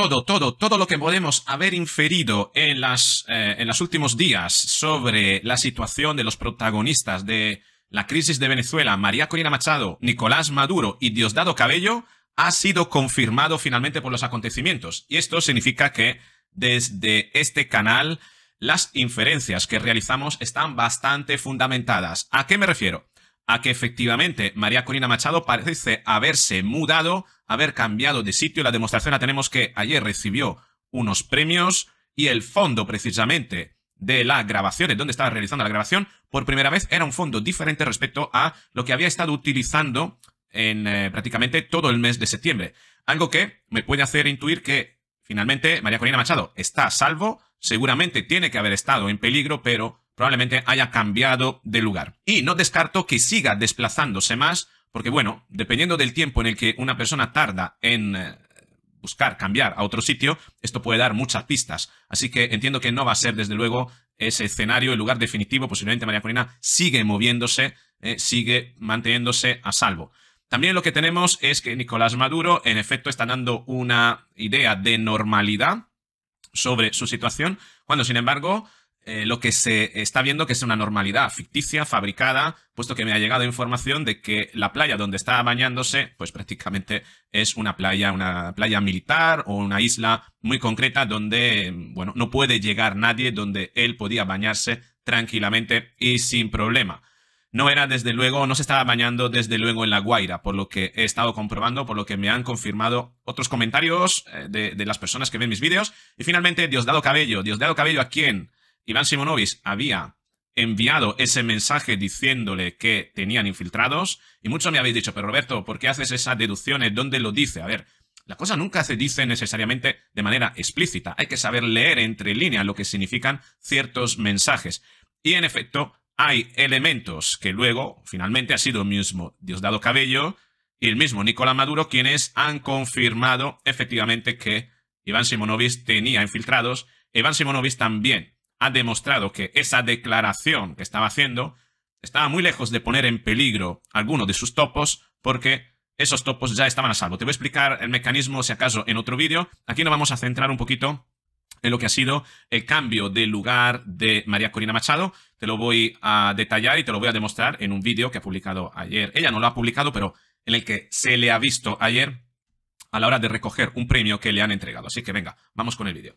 todo, todo, todo lo que podemos haber inferido en, las, eh, en los últimos días sobre la situación de los protagonistas de la crisis de Venezuela, María Corina Machado, Nicolás Maduro y Diosdado Cabello, ha sido confirmado finalmente por los acontecimientos. Y esto significa que desde este canal las inferencias que realizamos están bastante fundamentadas. ¿A qué me refiero? a que efectivamente María Corina Machado parece haberse mudado, haber cambiado de sitio. La demostración la tenemos que ayer recibió unos premios y el fondo precisamente de la grabación, de donde estaba realizando la grabación, por primera vez era un fondo diferente respecto a lo que había estado utilizando en eh, prácticamente todo el mes de septiembre. Algo que me puede hacer intuir que finalmente María Corina Machado está a salvo, seguramente tiene que haber estado en peligro, pero probablemente haya cambiado de lugar. Y no descarto que siga desplazándose más, porque bueno, dependiendo del tiempo en el que una persona tarda en eh, buscar cambiar a otro sitio, esto puede dar muchas pistas. Así que entiendo que no va a ser, desde luego, ese escenario, el lugar definitivo. Posiblemente María Corina sigue moviéndose, eh, sigue manteniéndose a salvo. También lo que tenemos es que Nicolás Maduro, en efecto, está dando una idea de normalidad sobre su situación, cuando sin embargo eh, lo que se está viendo que es una normalidad ficticia, fabricada, puesto que me ha llegado información de que la playa donde estaba bañándose, pues prácticamente es una playa, una playa militar o una isla muy concreta donde, bueno, no puede llegar nadie, donde él podía bañarse tranquilamente y sin problema. No era desde luego, no se estaba bañando desde luego en La Guaira, por lo que he estado comprobando, por lo que me han confirmado otros comentarios eh, de, de las personas que ven mis vídeos. Y finalmente, Diosdado Cabello. Diosdado Cabello, ¿a quién? Iván Simonovic había enviado ese mensaje diciéndole que tenían infiltrados. Y muchos me habéis dicho, pero Roberto, ¿por qué haces esas deducciones? ¿Dónde lo dice? A ver, la cosa nunca se dice necesariamente de manera explícita. Hay que saber leer entre líneas lo que significan ciertos mensajes. Y en efecto, hay elementos que luego, finalmente, ha sido el mismo Diosdado Cabello y el mismo Nicolás Maduro quienes han confirmado efectivamente que Iván Simonovic tenía infiltrados. Iván Simonovic también ha demostrado que esa declaración que estaba haciendo estaba muy lejos de poner en peligro alguno de sus topos porque esos topos ya estaban a salvo. Te voy a explicar el mecanismo si acaso en otro vídeo. Aquí nos vamos a centrar un poquito en lo que ha sido el cambio de lugar de María Corina Machado. Te lo voy a detallar y te lo voy a demostrar en un vídeo que ha publicado ayer. Ella no lo ha publicado, pero en el que se le ha visto ayer a la hora de recoger un premio que le han entregado. Así que venga, vamos con el vídeo.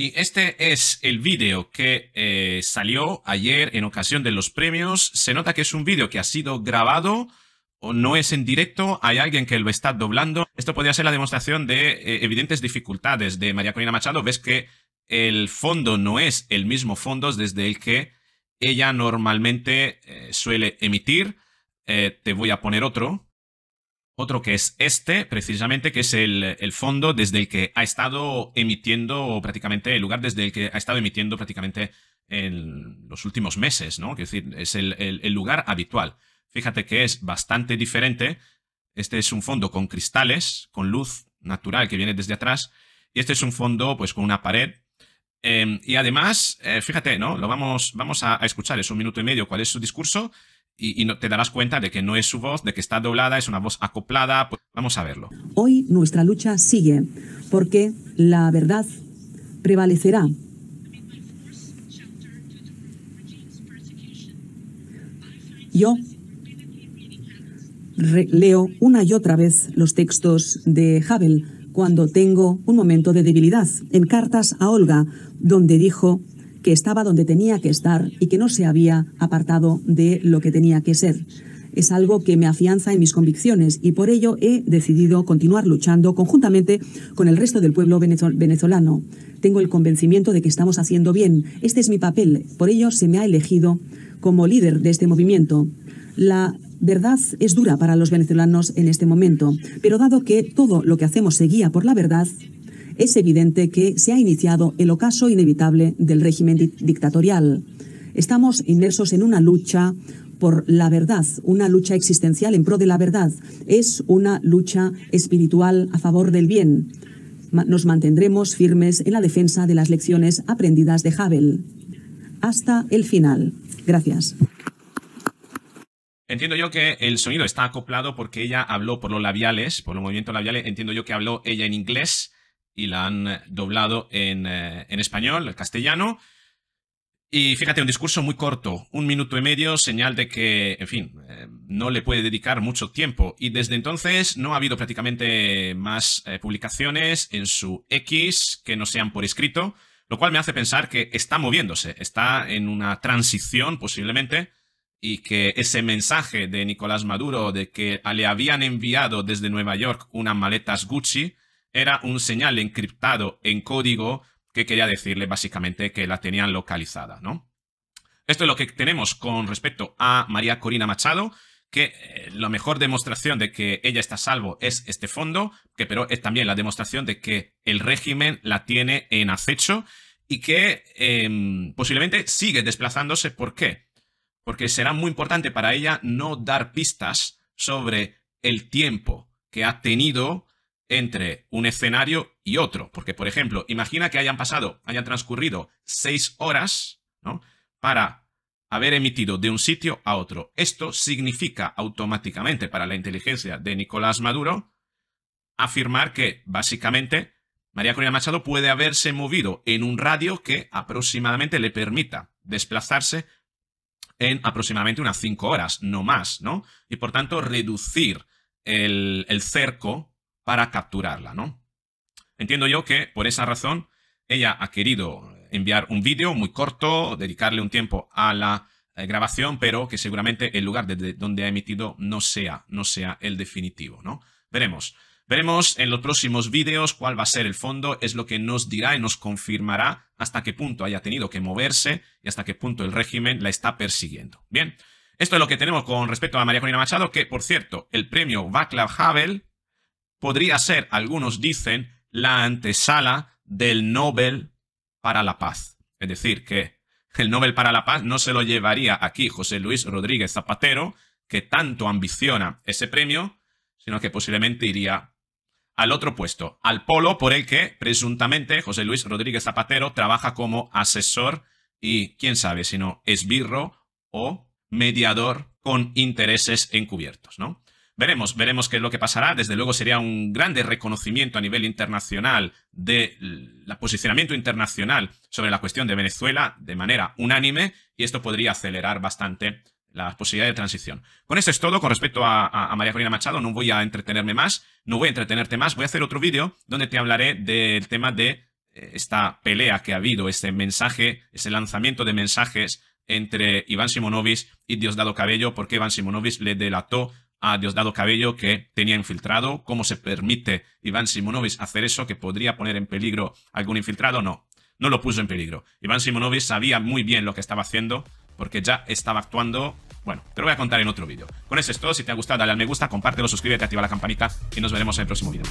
Y este es el vídeo que eh, salió ayer en ocasión de los premios. Se nota que es un vídeo que ha sido grabado o no es en directo, hay alguien que lo está doblando. Esto podría ser la demostración de eh, evidentes dificultades de María Corina Machado. Ves que el fondo no es el mismo fondo desde el que ella normalmente eh, suele emitir. te voy a poner otro otro que es este, precisamente, que es el, fondo desde el que ha estado emitiendo prácticamente, el lugar desde el que ha estado emitiendo prácticamente en los últimos meses, ¿no? Es decir, es el, lugar habitual. Fíjate que es bastante diferente. Este es un fondo con cristales, con luz natural que viene desde atrás. Y este es un fondo, pues, con una pared. Em, y además, eh, fíjate, ¿no? Lo vamos, vamos a, a escuchar, es un minuto y medio, cuál es su discurso y, no, te darás cuenta de que no es su voz, de que está doblada, es una voz acoplada. Pues vamos a verlo. Hoy nuestra lucha sigue porque la verdad prevalecerá. Yo leo una y otra vez los textos de Havel cuando tengo un momento de debilidad, en cartas a Olga, donde dijo que estaba donde tenía que estar y que no se había apartado de lo que tenía que ser. Es algo que me afianza en mis convicciones y por ello he decidido continuar luchando conjuntamente con el resto del pueblo venezolano. Tengo el convencimiento de que estamos haciendo bien. Este es mi papel. Por ello se me ha elegido como líder de este movimiento. La verdad es dura para los venezolanos en este momento, pero dado que todo lo que hacemos se guía por la verdad, es evidente que se ha iniciado el ocaso inevitable del régimen dictatorial. Estamos inmersos en una lucha por la verdad, una lucha existencial en pro de la verdad. Es una lucha espiritual a favor del bien. Nos mantendremos firmes en la defensa de las lecciones aprendidas de Havel. Hasta el final. Gracias. Entiendo yo que el sonido está acoplado porque ella habló por los labiales, por los movimientos labiales. Entiendo yo que habló ella en inglés y la han eh, doblado eh, en, español, el castellano. Y fíjate, un discurso muy corto, un minuto y medio, señal de que, en fin, eh, no le puede dedicar mucho tiempo. Y desde entonces no ha habido prácticamente más publicaciones en su X que no sean por escrito, lo cual me hace pensar que está moviéndose, está en una transición posiblemente, y que ese mensaje de Nicolás Maduro de que le habían enviado desde Nueva York unas maletas Gucci, era un señal encriptado en código que quería decirle básicamente que la tenían localizada, ¿no? Esto es lo que tenemos con respecto a María Corina Machado, que eh, la mejor demostración de que ella está a salvo es este fondo, que pero es también la demostración de que el régimen la tiene en acecho y que em, posiblemente sigue desplazándose. ¿Por qué? Porque será muy importante para ella no dar pistas sobre el tiempo que ha tenido entre un escenario y otro. Porque, por ejemplo, imagina que hayan pasado, hayan transcurrido seis horas, Para haber emitido de un sitio a otro. Esto significa automáticamente para la inteligencia de Nicolás Maduro afirmar que, básicamente, María Corina Machado puede haberse movido en un radio que aproximadamente le permita desplazarse en aproximadamente unas cinco horas, no más, ¿no? Y por tanto, reducir el cerco para capturarla, ¿no? Entiendo yo que por esa razón ella ha querido enviar un vídeo muy corto, dedicarle un tiempo a la eh, grabación, pero que seguramente el lugar desde donde ha emitido no sea, no sea el definitivo, ¿no? Veremos. Veremos en los próximos vídeos cuál va a ser el fondo, es lo que nos dirá y nos confirmará hasta qué punto haya tenido que moverse y hasta qué punto el régimen la está persiguiendo. Bien, esto es lo que tenemos con respecto a María Corina Machado, que por cierto, el premio Václav Havel podría ser, algunos dicen, la antesala del Nobel para la Paz. Es decir, que el Nobel para la Paz no se lo llevaría aquí José Luis Rodríguez Zapatero, que tanto ambiciona ese premio, sino que posiblemente iría al otro puesto, al polo por el que presuntamente José Luis Rodríguez Zapatero trabaja como asesor y quién sabe si no esbirro o mediador con intereses encubiertos, ¿no? Veremos, veremos qué es lo que pasará. Desde luego sería un grande reconocimiento a nivel internacional de la posicionamiento internacional sobre la cuestión de Venezuela de manera unánime y esto podría acelerar bastante la posibilidad de transición. Con esto es todo con respecto a, María Corina Machado. No voy a entretenerme más, no voy a entretenerte más. Voy a hacer otro vídeo donde te hablaré del tema de eh, esta pelea que ha habido, este mensaje, ese lanzamiento de mensajes entre Iván Simonovic y Diosdado Cabello, porque Iván Simonovic le delató a Diosdado Cabello que tenía infiltrado. ¿Cómo se permite Iván Simonovic hacer eso que podría poner en peligro algún infiltrado? No, no lo puso en peligro. Iván Simonovic sabía muy bien lo que estaba haciendo porque ya estaba actuando. Bueno, te lo voy a contar en otro vídeo. Con eso es todo. Si te ha gustado, dale al me gusta, compártelo, suscríbete, activa la campanita y nos veremos en el próximo vídeo.